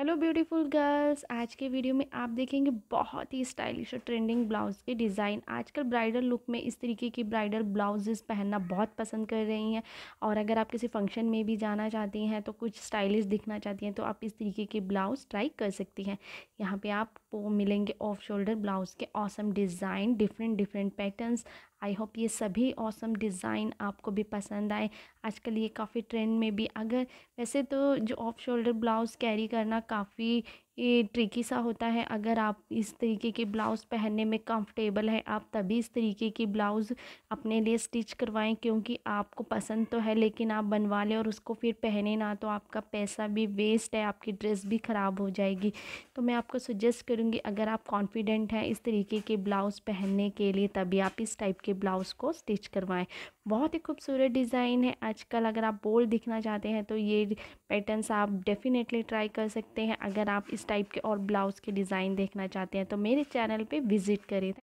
hello beautiful girls आज के video में आप देखेंगे बहुत ही स्टाइलिश और ट्रेंडिंग ब्लाउज़ के डिज़ाइन आजकल ब्राइडल लुक में इस तरीके की ब्राइडल ब्लाउजेस पहनना बहुत पसंद कर रही हैं और अगर आप किसी फंक्शन में भी जाना चाहती हैं तो कुछ स्टाइलिश दिखना चाहती हैं तो आप इस तरीके के ब्लाउज़ ट्राई कर सकती हैं यहाँ पर आपको मिलेंगे ऑफ शोल्डर ब्लाउज़ के awesome design different different patterns I hope ये सभी औसम डिज़ाइन आपको भी पसंद आए आजकल ये काफ़ी ट्रेंड में भी अगर वैसे तो जो ऑफ शोल्डर ब्लाउज़ कैरी करना काफ़ी ये ट्रिकी सा होता है अगर आप इस तरीके के ब्लाउज़ पहनने में कंफर्टेबल है आप तभी इस तरीके की ब्लाउज़ अपने लिए स्टिच करवाएं क्योंकि आपको पसंद तो है लेकिन आप बनवा लें और उसको फिर पहने ना तो आपका पैसा भी वेस्ट है आपकी ड्रेस भी ख़राब हो जाएगी तो मैं आपको सजेस्ट करूँगी अगर आप कॉन्फिडेंट हैं इस तरीके के ब्लाउज़ पहनने के लिए तभी आप इस टाइप के ब्लाउज़ को स्टिच करवाएँ बहुत ही खूबसूरत डिज़ाइन है आजकल अगर आप बोल्ड दिखना चाहते हैं तो ये पैटर्न आप डेफ़िनेटली ट्राई कर सकते हैं अगर आप इस टाइप के और ब्लाउज़ के डिज़ाइन देखना चाहते हैं तो मेरे चैनल पे विज़िट करें